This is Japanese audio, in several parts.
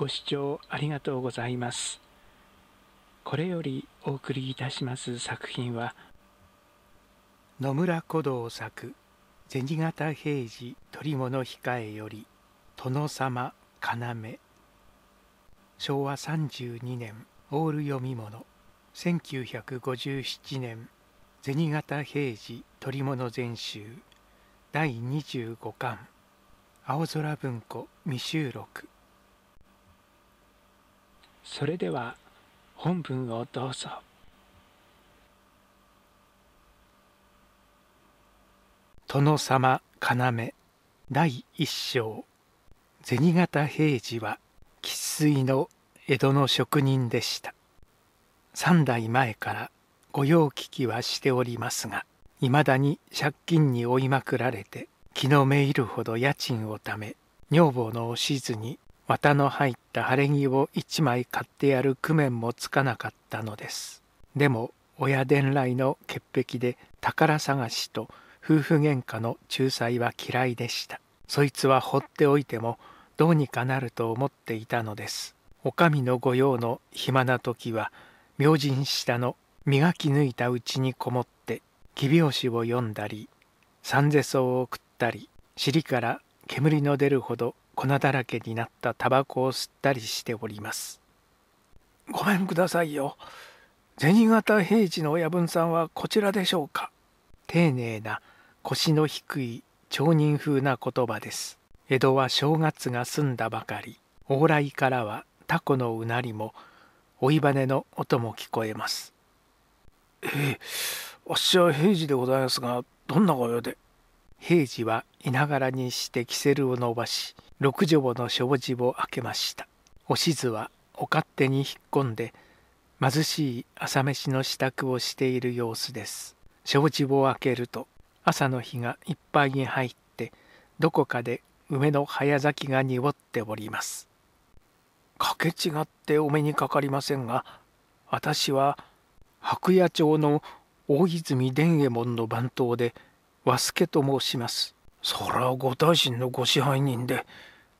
ご視聴ありがとうございます。これよりお送りいたします作品は野村古道作「銭形平次取物控え」より「殿様要」昭和32年オール読み物1957年銭形平次取物全集第25巻青空文庫未収録それでは本文をどうぞ殿様要第一章銭形平次は生粋の江戸の職人でした三代前から御用聞きはしておりますがいまだに借金に追いまくられて気のめいるほど家賃をため女房のおしずに綿の入った晴れ着を一枚買ってやる工面もつかなかったのですでも親伝来の潔癖で宝探しと夫婦喧嘩の仲裁は嫌いでしたそいつは放っておいてもどうにかなると思っていたのですお上の御用の暇な時は明神下の磨き抜いたうちにこもって黄拍子を読んだり三世草を食ったり尻から煙の出るほど粉だらけになったタバコを吸ったりしております。ごめんくださいよ。銭形平次の親分さんはこちらでしょうか。丁寧な腰の低い町人風な言葉です。江戸は正月が済んだばかり、往来からはタコのうなりも、追い羽の音も聞こえます。ええ、あっしは平次でございますが、どんなご用で平次はいながらにしてキセルを伸ばし六畳の障子を開けましたおしずはお勝手に引っ込んで貧しい朝飯の支度をしている様子です障子を開けると朝の日がいっぱいに入ってどこかで梅の早咲きが濁っておりますかけ違ってお目にかかりませんが私は白夜町の大泉伝右衛門の番頭で「和助と申しますそらご大臣のご支配人で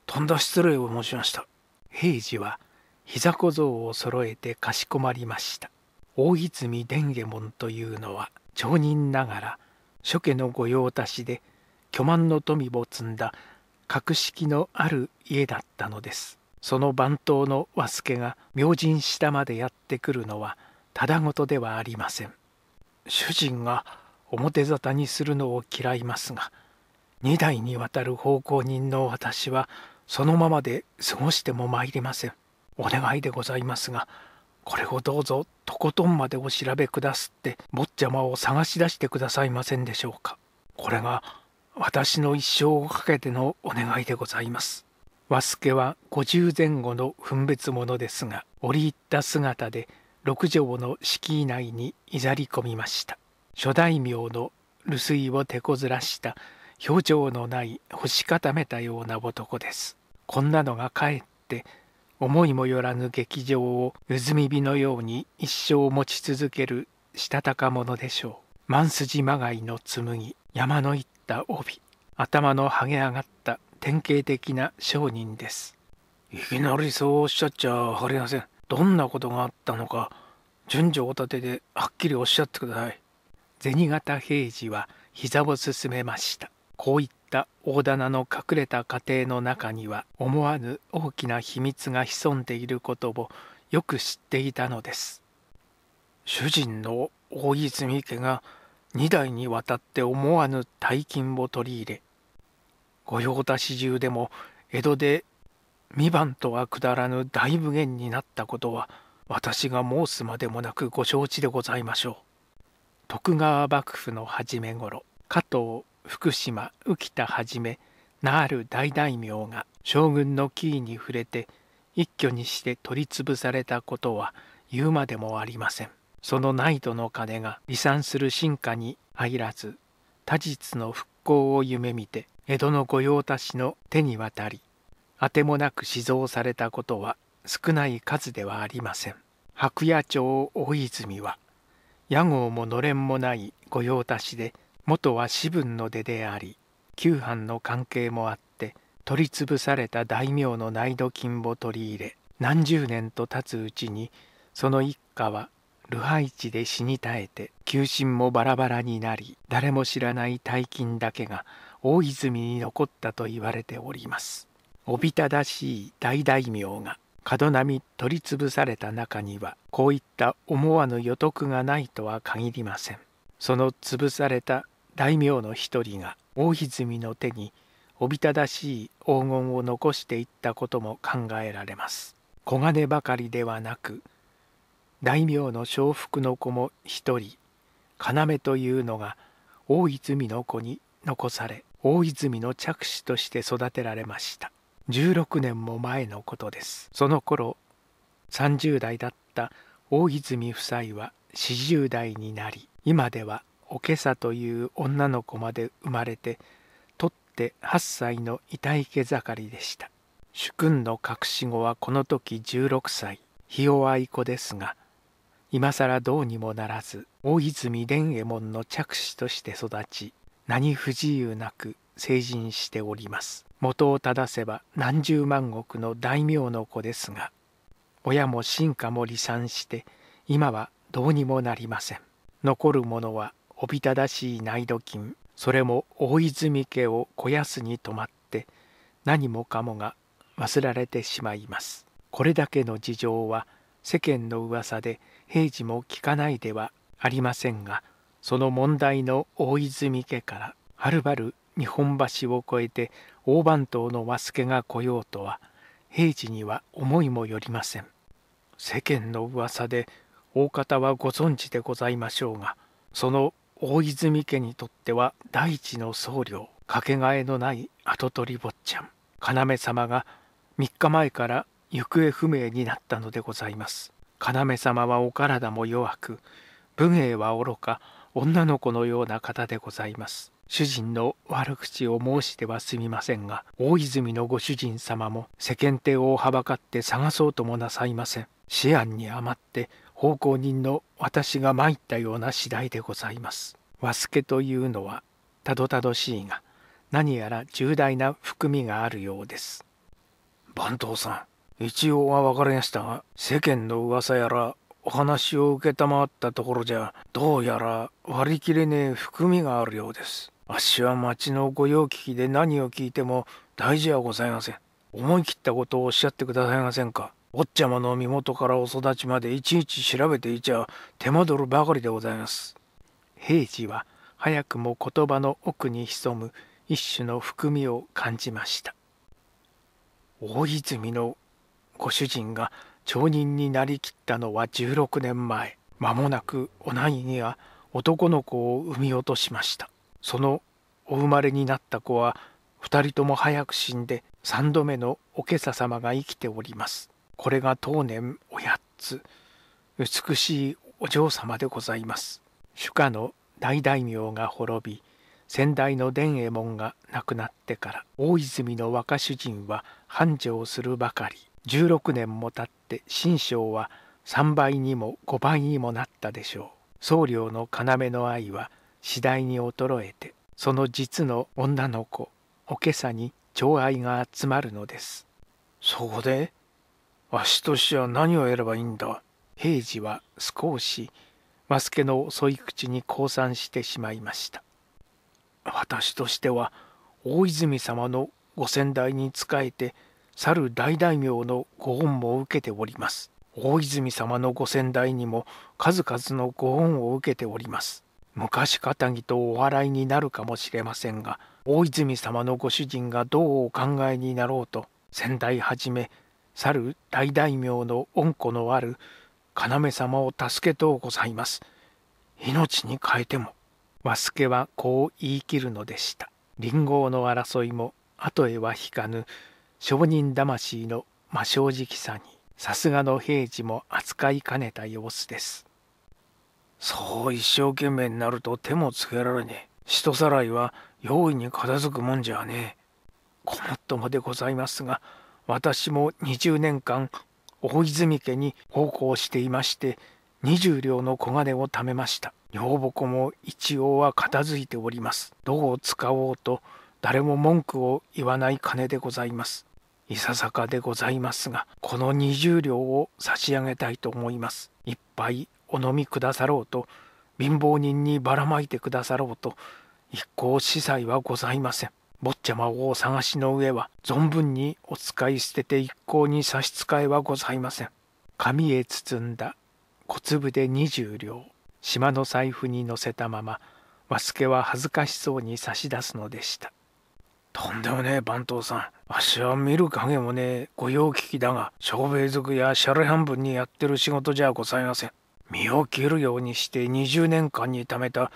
とんだ失礼を申しました平次は膝小僧を揃えてかしこまりました大泉伝右衛門というのは町人ながら諸家の御用達で巨万の富を積んだ格式のある家だったのですその番頭の和助が明神下までやってくるのはただごとではありません主人が表沙汰にするのを嫌いますが2代にわたる奉公人の私はそのままで過ごしても参りませんお願いでございますがこれをどうぞとことんまでお調べくだすって坊ちゃまを探し出してくださいませんでしょうかこれが私の一生をかけてのお願いでございます和助は50前後の分別者ですが折り入った姿で6畳の敷居内にいざり込みました諸大名の留守居を手こずらした表情のない星固めたような男です。こんなのがかえって思いもよらぬ劇場をうずみ火のように一生持ち続けるしたたか者でしょう。万筋まがいの紡ぎ、山のいった帯、頭のはげ上がった典型的な商人です。いきなりそうおっしゃっちゃありません。どんなことがあったのか、順序を立ててはっきりおっしゃってください。銭形平次は膝をすめましたこういった大棚の隠れた家庭の中には思わぬ大きな秘密が潜んでいることをよく知っていたのです主人の大泉家が2代にわたって思わぬ大金を取り入れ御用達中でも江戸で2番とはくだらぬ大無限になったことは私が申すまでもなくご承知でございましょう。徳川幕府の初め頃加藤福島浮田はじめなある大大名が将軍のキーに触れて一挙にして取り潰されたことは言うまでもありませんその内土の金が離散する進化に入らず他日の復興を夢見て江戸の御用達の手に渡りあてもなく死蔵されたことは少ない数ではありません白夜町大泉は屋号ものれんもない御用達で元は士分の出であり旧藩の関係もあって取り潰された大名の内土金を取り入れ何十年と経つうちにその一家はルハイチで死に絶えて旧心もバラバラになり誰も知らない大金だけが大泉に残ったと言われておりますおびただしい大大名が角み取り潰された中にはこういった思わぬ予徳がないとは限りませんその潰された大名の一人が大泉の手におびただしい黄金を残していったことも考えられます小金ばかりではなく大名の承服の子も一人要というのが大泉の子に残され大泉の嫡子として育てられました16年も前のことですその頃30代だった大泉夫妻は40代になり今ではおけさという女の子まで生まれて取って8歳の痛いけ盛りでした主君の隠し子はこの時16歳日弱い子ですが今更どうにもならず大泉伝右衛門の嫡子として育ち何不自由なく成人しております元を正せば何十万石の大名の子ですが親も進化も離散して今はどうにもなりません残るものはおびただしい内土金それも大泉家を肥やすに泊まって何もかもが忘られてしまいますこれだけの事情は世間の噂で平時も聞かないではありませんがその問題の大泉家からはるばる日本橋を越えて大番頭の和助が来ようとは平時には思いもよりません世間の噂で大方はご存知でございましょうがその大泉家にとっては大地の僧侶かけがえのない跡取り坊ちゃん要様が3日前から行方不明になったのでございます要様はお体も弱く武芸はおろか女の子のような方でございます主人の悪口を申してはすみませんが大泉のご主人様も世間体をはばかって探そうともなさいません思案に余って奉公人の私が参ったような次第でございます和助というのはたどたどしいが何やら重大な含みがあるようです番頭さん一応は分かりましたが世間の噂やらお話を承ったところじゃどうやら割り切れねえ含みがあるようですあっしは町の御用聞きで何を聞いても大事はございません。思い切ったことをおっしゃってくださいませんか。坊ちゃまの身元からお育ちまでいちいち調べていちゃ手間取るばかりでございます。平次は早くも言葉の奥に潜む一種の含みを感じました。大泉のご主人が町人になりきったのは16年前間もなくお内には男の子を産み落としました。そのお生まれになった子は二人とも早く死んで三度目のおけさ様が生きております。これが当年お八つ美しいお嬢様でございます。主家の大大名が滅び先代の伝右衛門が亡くなってから大泉の若主人は繁盛するばかり16年もたって新章は3倍にも5倍にもなったでしょう。僧侶の要の愛は次第に衰えてその実の女の子おけさに寵愛が集まるのですそこでわしとしは何をやればいいんだ平次は少しマスケの遅い口に降参してしまいました私としては大泉様のご先代に仕えて去る大大名のご恩も受けております大泉様のご先代にも数々のご恩を受けております昔かたぎとお笑いになるかもしれませんが大泉様のご主人がどうお考えになろうと先代はじめ猿大大名の恩子のある要様を助けとうございます。命に変えても和助はこう言い切るのでした林檎の争いも後へは引かぬ商人魂の真正直さにさすがの平次も扱いかねた様子ですそう一生懸命になると手もつけられねえ人さらいは容易に片付くもんじゃねえこもっともでございますが私も20年間大泉家に奉公していまして20両の小金を貯めました女房も一応は片付いておりますどう使おうと誰も文句を言わない金でございますいささかでございますがこの20両を差し上げたいと思います一杯お飲みくださろうと貧乏人にばらまいてくださろうと一向司祭はございません。坊ちゃまを探しの上は存分にお使い捨てて一向に差し支えはございません。紙へ包んだ小粒で二十両島の財布に乗せたまま和助は恥ずかしそうに差し出すのでした。とんでもねえ番頭さん。わしは見る影もねえ御用聞きだが商売族やシャレ半分にやってる仕事じゃございません。身を切るようにして20年間に貯めた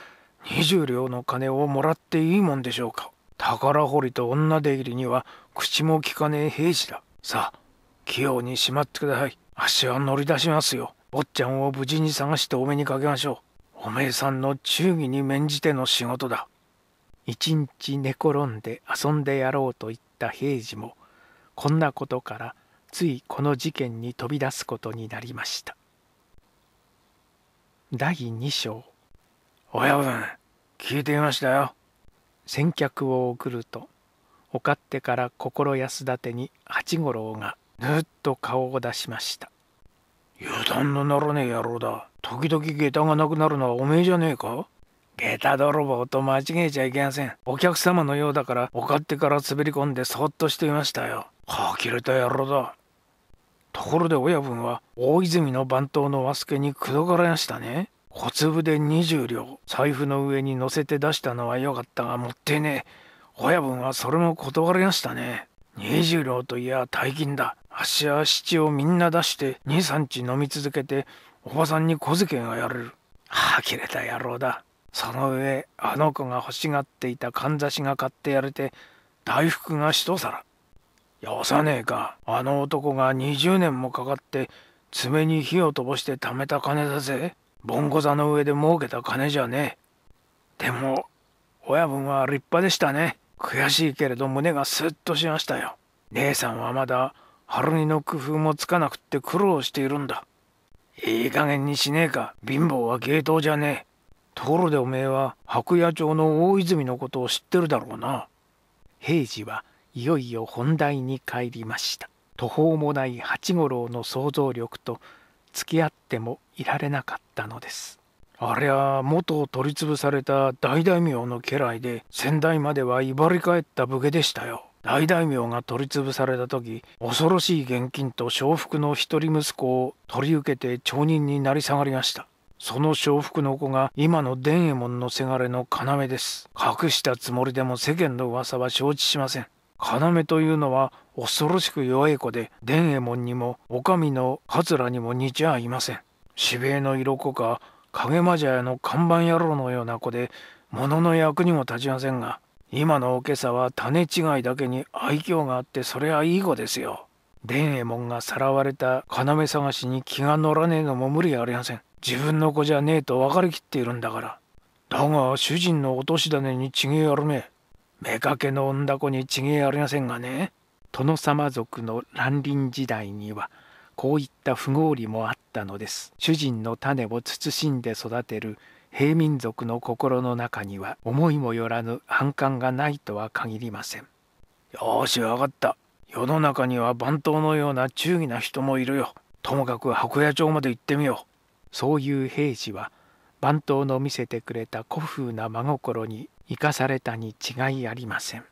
20両の金をもらっていいもんでしょうか宝掘りと女出入りには口も利かねえ平次ださあ器用にしまってください足は乗り出しますよ坊ちゃんを無事に探してお目にかけましょうおめえさんの忠義に免じての仕事だ一日寝転んで遊んでやろうと言った平次もこんなことからついこの事件に飛び出すことになりました第2章親分聞いていましたよ先客を送るとお勝手から心安立てに八五郎がぬっと顔を出しました油断のならねえ野郎だ時々下駄がなくなるのはおめえじゃねえか下駄泥棒と間違えちゃいけませんお客様のようだからお勝手から滑り込んでそっとしていましたよ呆れた野郎だところで親分は大泉の番頭の和助に口説かれましたね小粒で20両財布の上に乗せて出したのはよかったがもってね親分はそれも断りましたね20両といや大金だあっしは七をみんな出して23日飲み続けておばさんに小遣いがやれるあ切れた野郎だその上あの子が欲しがっていたかんざしが買ってやれて大福が一皿よさねえかあの男が20年もかかって爪に火を飛ばして貯めた金だぜボンゴ座の上で儲けた金じゃねえでも親分は立派でしたね悔しいけれど胸がスッとしましたよ姉さんはまだ春にの工夫もつかなくって苦労しているんだいい加減にしねえか貧乏は芸当じゃねえところでおめえは白夜町の大泉のことを知ってるだろうな平次はいよいよ本題に帰りました途方もない八五郎の想像力と付き合ってもいられなかったのですありゃ元を取り潰された大大名の家来で先代までは威張り返った武家でしたよ大大名が取り潰された時恐ろしい現金と承服の一人息子を取り受けて町人になり下がりましたその承服の子が今の伝右衛門のせがれの要です隠したつもりでも世間の噂は承知しません要というのは恐ろしく弱い子で伝右衛門にもお上の桂にも似ちゃいません渋江の色子か影魔茶屋の看板野郎のような子で物の役にも立ちませんが今のおけさは種違いだけに愛嬌があってそりゃいい子ですよ伝右衛門がさらわれた要探しに気が乗らねえのも無理ありません自分の子じゃねえと分かりきっているんだからだが主人のお年種にげえあるめえ妾の女子に違えありませんがね殿様族の乱臨時代にはこういった不合理もあったのです主人の種を慎んで育てる平民族の心の中には思いもよらぬ反感がないとは限りませんよしわかった世の中には番頭のような忠義な人もいるよともかく箱屋町まで行ってみようそういう平次は番頭の見せてくれた古風な真心に生かされたに違いありません。